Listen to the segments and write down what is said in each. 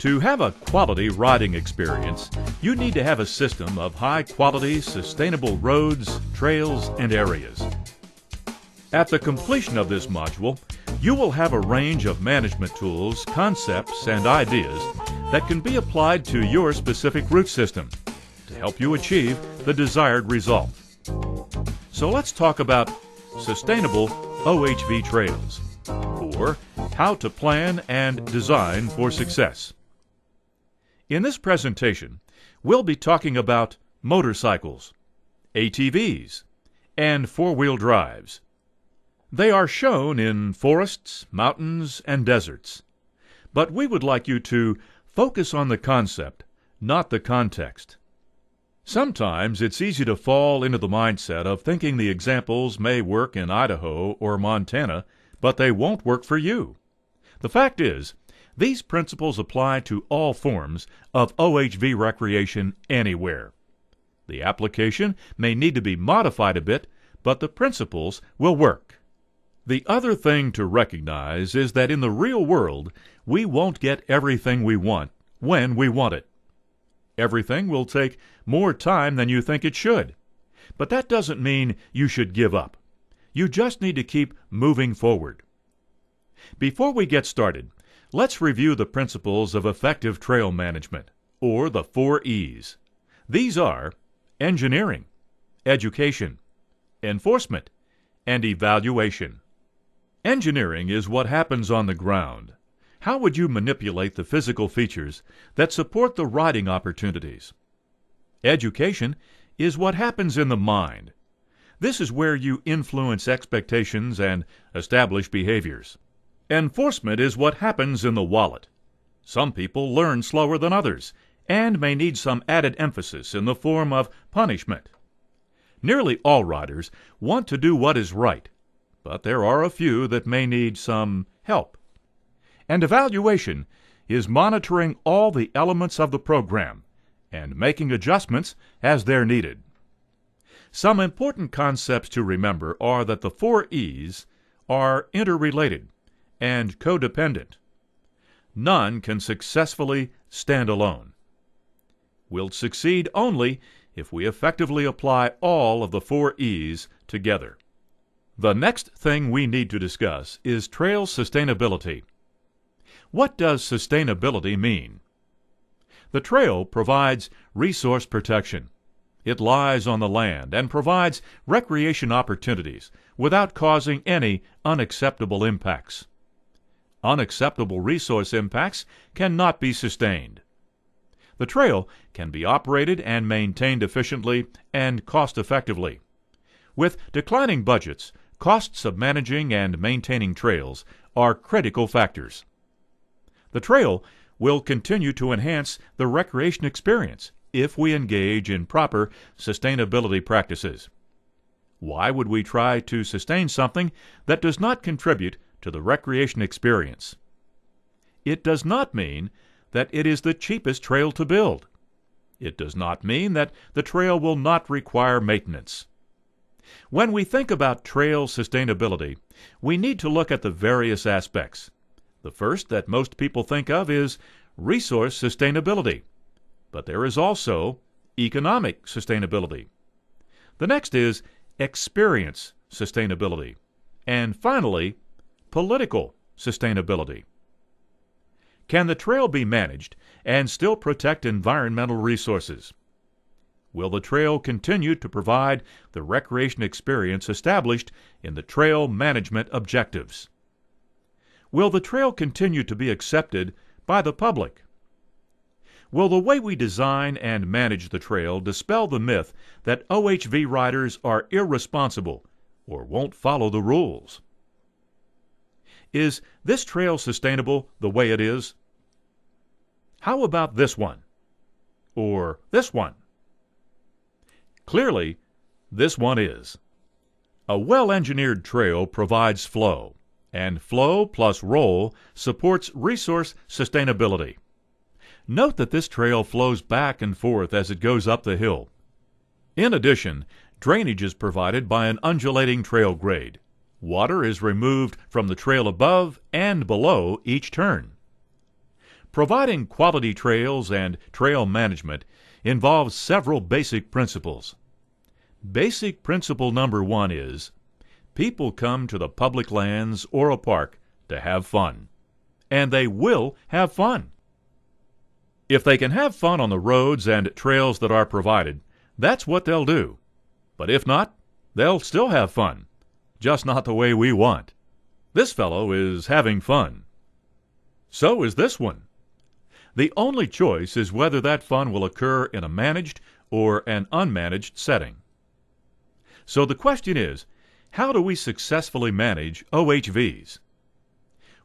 To have a quality riding experience, you need to have a system of high quality, sustainable roads, trails, and areas. At the completion of this module, you will have a range of management tools, concepts, and ideas that can be applied to your specific route system to help you achieve the desired result. So let's talk about sustainable OHV trails, or how to plan and design for success. In this presentation, we'll be talking about motorcycles, ATVs, and four-wheel drives. They are shown in forests, mountains, and deserts. But we would like you to focus on the concept, not the context. Sometimes it's easy to fall into the mindset of thinking the examples may work in Idaho or Montana, but they won't work for you. The fact is, these principles apply to all forms of OHV recreation anywhere. The application may need to be modified a bit, but the principles will work. The other thing to recognize is that in the real world, we won't get everything we want when we want it. Everything will take more time than you think it should. But that doesn't mean you should give up. You just need to keep moving forward. Before we get started, Let's review the principles of effective trail management, or the four E's. These are engineering, education, enforcement, and evaluation. Engineering is what happens on the ground. How would you manipulate the physical features that support the riding opportunities? Education is what happens in the mind. This is where you influence expectations and establish behaviors. Enforcement is what happens in the wallet. Some people learn slower than others and may need some added emphasis in the form of punishment. Nearly all riders want to do what is right, but there are a few that may need some help. And evaluation is monitoring all the elements of the program and making adjustments as they're needed. Some important concepts to remember are that the four E's are interrelated and codependent. None can successfully stand alone. We'll succeed only if we effectively apply all of the four E's together. The next thing we need to discuss is trail sustainability. What does sustainability mean? The trail provides resource protection. It lies on the land and provides recreation opportunities without causing any unacceptable impacts. Unacceptable resource impacts cannot be sustained. The trail can be operated and maintained efficiently and cost effectively. With declining budgets, costs of managing and maintaining trails are critical factors. The trail will continue to enhance the recreation experience if we engage in proper sustainability practices. Why would we try to sustain something that does not contribute to the recreation experience. It does not mean that it is the cheapest trail to build. It does not mean that the trail will not require maintenance. When we think about trail sustainability, we need to look at the various aspects. The first that most people think of is resource sustainability, but there is also economic sustainability. The next is experience sustainability, and finally, political sustainability? Can the trail be managed and still protect environmental resources? Will the trail continue to provide the recreation experience established in the trail management objectives? Will the trail continue to be accepted by the public? Will the way we design and manage the trail dispel the myth that OHV riders are irresponsible or won't follow the rules? Is this trail sustainable the way it is? How about this one? Or this one? Clearly, this one is. A well engineered trail provides flow, and flow plus roll supports resource sustainability. Note that this trail flows back and forth as it goes up the hill. In addition, drainage is provided by an undulating trail grade. Water is removed from the trail above and below each turn. Providing quality trails and trail management involves several basic principles. Basic principle number one is people come to the public lands or a park to have fun, and they will have fun. If they can have fun on the roads and trails that are provided, that's what they'll do. But if not, they'll still have fun just not the way we want. This fellow is having fun. So is this one. The only choice is whether that fun will occur in a managed or an unmanaged setting. So the question is, how do we successfully manage OHVs?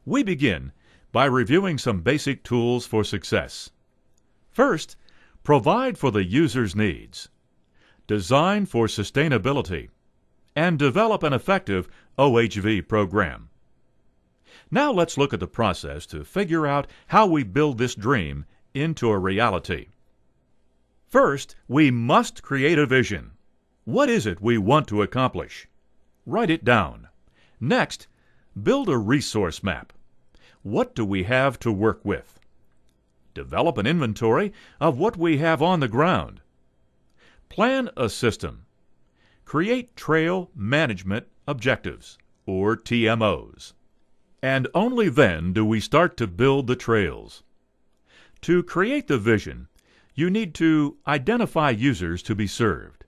We begin by reviewing some basic tools for success. First, provide for the user's needs. Design for sustainability and develop an effective OHV program. Now let's look at the process to figure out how we build this dream into a reality. First, we must create a vision. What is it we want to accomplish? Write it down. Next, build a resource map. What do we have to work with? Develop an inventory of what we have on the ground. Plan a system. Create Trail Management Objectives, or TMOs. And only then do we start to build the trails. To create the vision, you need to identify users to be served.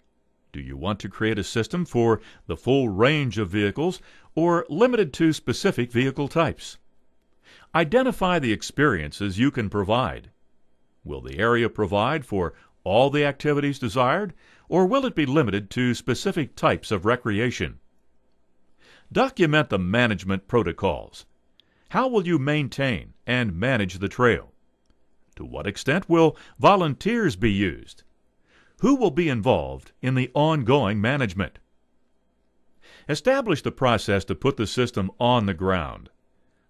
Do you want to create a system for the full range of vehicles or limited to specific vehicle types? Identify the experiences you can provide. Will the area provide for all the activities desired, or will it be limited to specific types of recreation? Document the management protocols. How will you maintain and manage the trail? To what extent will volunteers be used? Who will be involved in the ongoing management? Establish the process to put the system on the ground.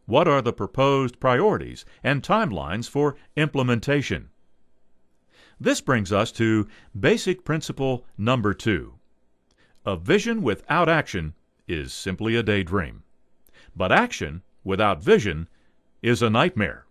What are the proposed priorities and timelines for implementation? This brings us to basic principle number two. A vision without action is simply a daydream, but action without vision is a nightmare.